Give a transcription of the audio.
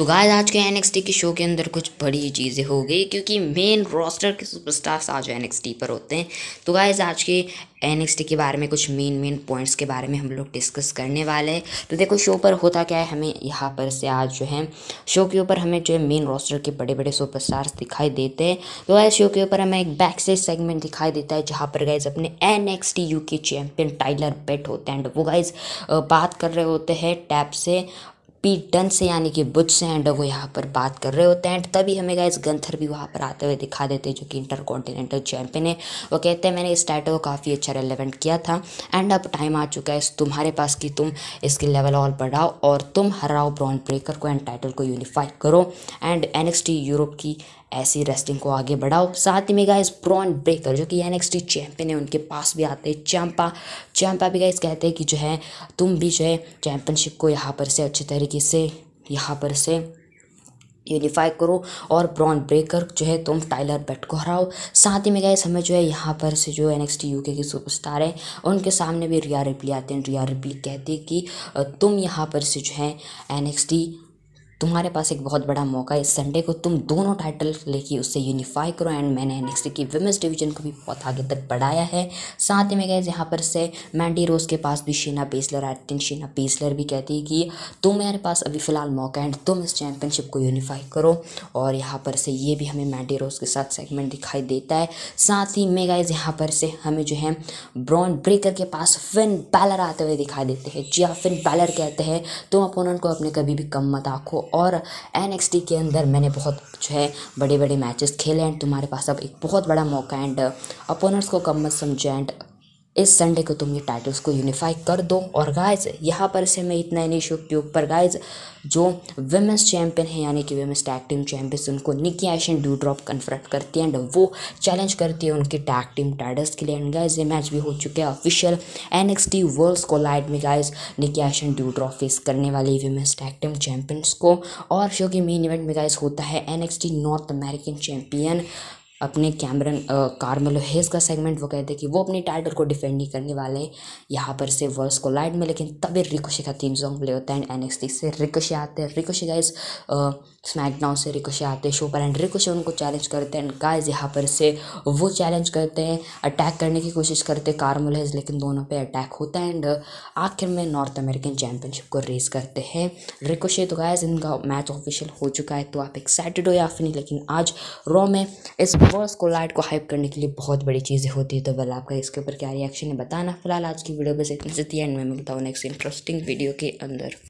तो गाइस आज के एन के शो के अंदर कुछ बड़ी चीज़ें हो गई क्योंकि मेन रोस्टर के सुपरस्टार्स आज एन पर होते हैं तो गाइज आज के एन के बारे में कुछ मेन मेन पॉइंट्स के बारे में हम लोग डिस्कस करने वाले हैं तो देखो शो पर होता क्या है हमें यहाँ पर से आज जो है शो के ऊपर हमें जो है मेन रोस्टर के बड़े बड़े सुपर दिखाई देते हैं तो गाइज शो के ऊपर हमें एक बैक से सेगमेंट दिखाई देता है जहाँ पर गाइज अपने N X T U K champion Tyler Bate होते हैं एंड वो गाइज बात कर रहे होते हैं टैप से पीट डन से यानी कि बुद्ध से एंड वो यहाँ पर बात कर रहे होते हैं एंड तभी हमें गाइस गंथर भी वहाँ पर आते हुए दिखा देते हैं जो कि इंटर कॉन्टिनेंटल चैंपियन है वो कहते हैं मैंने इस टाइटल को काफ़ी अच्छा रेलिवेंट किया था एंड अब टाइम आ चुका है तुम्हारे पास कि तुम इसके लेवल और बढ़ाओ और तुम हराओ ब्रॉन ब्रेकर को एंड टाइटल को यूनिफाई करो एंड एन यूरोप की ऐसी रेस्टिंग को आगे बढ़ाओ साथ ही में गाइस ब्रॉन ब्रेकर जो कि एन एक्स टी चैंपियन है उनके पास भी आते हैं चैम्पा चैम्पा भी गाइस कहते हैं कि जो है तुम भी जो है चैम्पियनशिप को यहाँ पर से अच्छे तरीके से यहाँ पर से यूनिफाई करो और ब्रॉन ब्रेकर जो है तुम टाइलर बेट को हराओ साथ ही में गए समय जो है यहाँ पर से जो N X T U K superstar हैं उनके सामने भी रिया रिप्ली आते हैं रिया रिप्ली कहती है कि तुम यहाँ पर से जो है एन एक्स टी तुम्हारे पास एक बहुत बड़ा मौका है इस संडे को तुम दोनों टाइटल लेके उससे यूनिफाई करो एंड मैंने नेक्स्ट की वुमेंस डिवीजन को भी बहुत आगे तक बढ़ाया है साथ ही में गए यहाँ पर से मैंडी रोज के पास भी Shayna Baszler I think Shayna Baszler भी कहती है कि तुम्हारे पास अभी फ़िलहाल मौका है एंड तुम इस चैम्पियनशिप को यूनिफाई करो और यहाँ पर से ये भी हमें मैंडी रोज के साथ सेगमेंट दिखाई देता है साथ ही में गए यहाँ पर से हमें जो है ब्रॉन ब्रेकर के पास फिन बैलर आते हुए दिखाई देते हैं जी हाँ फिन बैलर कहते हैं तुम अपोनेंट को अपने कभी भी कम मत आँखो और एन के अंदर मैंने बहुत जो है बड़े बड़े मैचेस खेले एंड तुम्हारे पास अब एक बहुत बड़ा मौका एंड अपोनर्स uh, को कम मत समझे एंड इस संडे को तुम ये टाइटल्स को यूनिफाई कर दो और गाइज यहाँ पर से मैं इतना इनिशियो के ऊपर गाइज जो वेमेंस चैंपियन है यानी कि वेमेंस टैग टीम चैंपियंस उनको Nikki Ash and Doudrop confront करती है एंड वो चैलेंज करती है उनके टैग टीम टाइटल्स के लिए एंड गाइज ये मैच भी हो चुके हैं official N X T world light में guys Nikki Ash and Doudrop face करने वाली वेमेंस टैग टीम चैंपियंस को और जो कि मेन इवेंट में गाइज होता है N X T North American champion अपने कैमरन कार्मेलो हेज का सेगमेंट वो कहते हैं कि वो अपने टाइटल को डिफेंड नहीं करने वाले यहाँ पर से वर्स को लाइट में लेकिन तभी रिकोशे का थीम सॉन्ग प्ले होता है एंड एन से रिकोशे आते हैं रिकोशे गाइज स्मैकडाउन से रिकोशे आते हैं शो पर एंड रिकोशे उनको चैलेंज करते हैं एंड गाइस यहाँ पर से वो चैलेंज करते हैं अटैक करने की कोशिश करते हैं कार्मोलेज लेकिन दोनों पे अटैक होता है एंड uh, आखिर में नॉर्थ अमेरिकन चैम्पियनशिप को रेस करते हैं रिकोशे तो गाइस इनका मैच ऑफिशियल हो चुका है तो आप एक्साइटेड हो या फिर नहीं लेकिन आज रॉ में इस वर्स को लाइट को हाइप करने के लिए बहुत बड़ी चीज़ें होती है तो वेल आपका इसके ऊपर क्या रिएक्शन है बताना फिलहाल आज की वीडियो बस इतनी से थी एंड मैं मिलता हूँ नेक्स्ट इंटरेस्टिंग वीडियो के अंदर